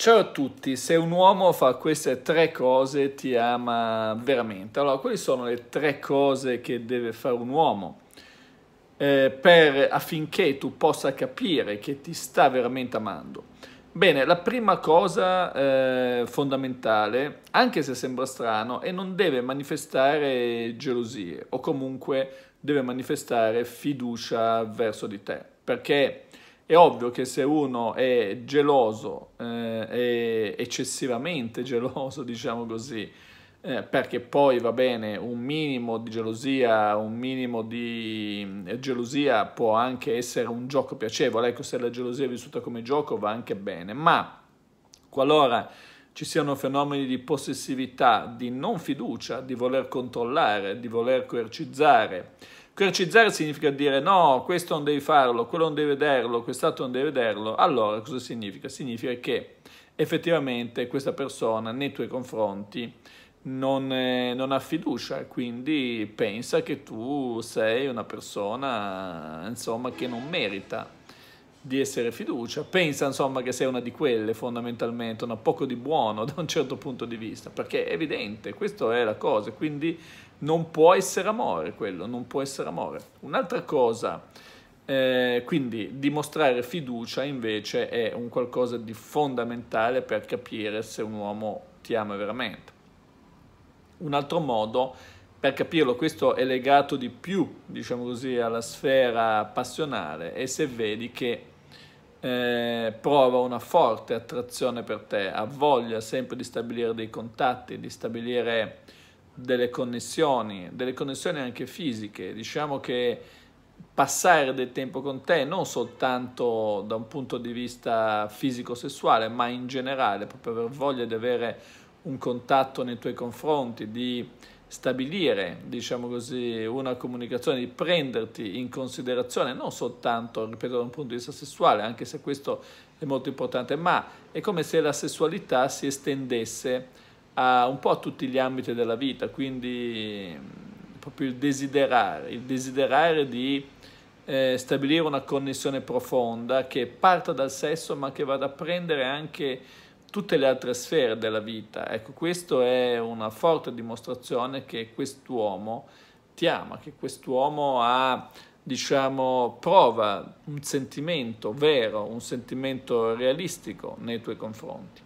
Ciao a tutti, se un uomo fa queste tre cose ti ama veramente. Allora, quali sono le tre cose che deve fare un uomo eh, per, affinché tu possa capire che ti sta veramente amando? Bene, la prima cosa eh, fondamentale, anche se sembra strano, è non deve manifestare gelosie o comunque deve manifestare fiducia verso di te, perché è ovvio che se uno è geloso, eh, è eccessivamente geloso, diciamo così, eh, perché poi va bene, un minimo di gelosia, un minimo di mm, gelosia può anche essere un gioco piacevole, ecco se la gelosia è vissuta come gioco va anche bene, ma qualora ci siano fenomeni di possessività, di non fiducia, di voler controllare, di voler coercizzare, Quercizzare significa dire no, questo non devi farlo, quello non deve vederlo, quest'altro non deve vederlo. Allora cosa significa? Significa che effettivamente questa persona nei tuoi confronti non, eh, non ha fiducia, quindi pensa che tu sei una persona insomma, che non merita di essere fiducia, pensa insomma che sei una di quelle fondamentalmente, una poco di buono da un certo punto di vista, perché è evidente, questa è la cosa, quindi non può essere amore quello, non può essere amore. Un'altra cosa, eh, quindi dimostrare fiducia invece è un qualcosa di fondamentale per capire se un uomo ti ama veramente. Un altro modo per capirlo, questo è legato di più, diciamo così, alla sfera passionale e se vedi che eh, prova una forte attrazione per te, ha voglia sempre di stabilire dei contatti, di stabilire delle connessioni, delle connessioni anche fisiche. Diciamo che passare del tempo con te non soltanto da un punto di vista fisico-sessuale, ma in generale, proprio aver voglia di avere un contatto nei tuoi confronti, di stabilire, diciamo così, una comunicazione, di prenderti in considerazione non soltanto, ripeto, da un punto di vista sessuale, anche se questo è molto importante, ma è come se la sessualità si estendesse a un po' a tutti gli ambiti della vita, quindi proprio il desiderare, il desiderare di eh, stabilire una connessione profonda che parta dal sesso ma che vada a prendere anche tutte le altre sfere della vita. Ecco, questa è una forte dimostrazione che quest'uomo ti ama, che quest'uomo ha, diciamo, prova un sentimento vero, un sentimento realistico nei tuoi confronti.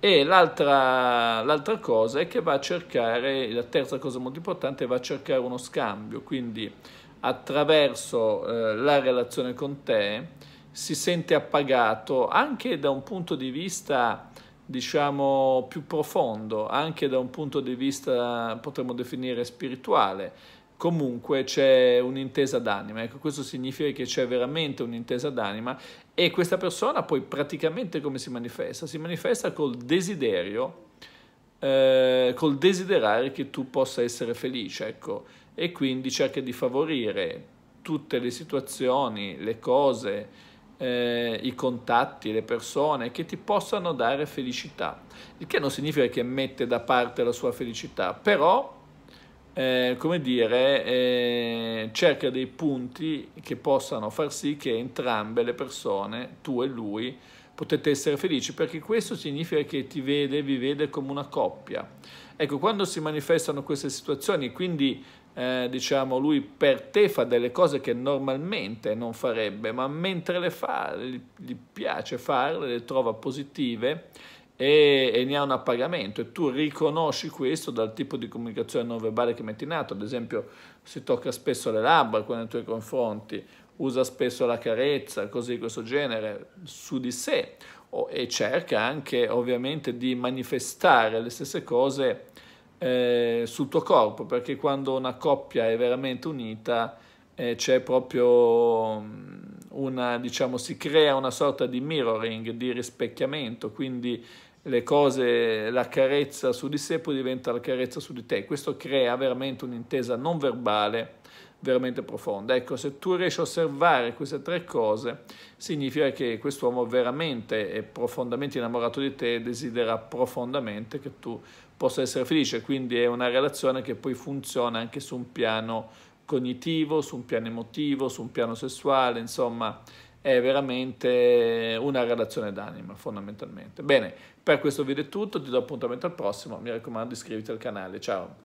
E l'altra, l'altra cosa è che va a cercare, la terza cosa molto importante, va a cercare uno scambio, quindi attraverso eh, la relazione con te si sente appagato anche da un punto di vista diciamo, più profondo, anche da un punto di vista, potremmo definire, spirituale. Comunque c'è un'intesa d'anima, ecco, questo significa che c'è veramente un'intesa d'anima e questa persona poi praticamente come si manifesta? Si manifesta col desiderio, eh, col desiderare che tu possa essere felice, ecco, e quindi cerca di favorire tutte le situazioni, le cose, eh, i contatti, le persone che ti possano dare felicità. Il che non significa che mette da parte la sua felicità, però, eh, come dire, eh, cerca dei punti che possano far sì che entrambe le persone, tu e lui, potete essere felici perché questo significa che ti vede, vi vede come una coppia. Ecco, quando si manifestano queste situazioni, quindi eh, diciamo lui per te fa delle cose che normalmente non farebbe, ma mentre le fa, gli piace farle, le trova positive, e, e, ne ha un appagamento e tu riconosci questo dal tipo di comunicazione non verbale che metti in atto, ad esempio si tocca spesso le labbra nei tuoi confronti usa spesso la carezza, cose di questo genere, su di sé e cerca anche ovviamente di manifestare le stesse cose eh, sul tuo corpo, perché quando una coppia è veramente unita eh, c'è proprio mm, una, diciamo, si crea una sorta di mirroring, di rispecchiamento, quindi le cose, la carezza su di sé poi diventa la carezza su di te. Questo crea veramente un'intesa non verbale, veramente profonda. Ecco, se tu riesci a osservare queste tre cose, significa che quest'uomo veramente è profondamente innamorato di te e desidera profondamente che tu possa essere felice. Quindi è una relazione che poi funziona anche su un piano cognitivo, su un piano emotivo, su un piano sessuale, insomma è veramente una relazione d'anima fondamentalmente. Bene, per questo video è tutto, ti do appuntamento al prossimo, mi raccomando iscriviti al canale, ciao!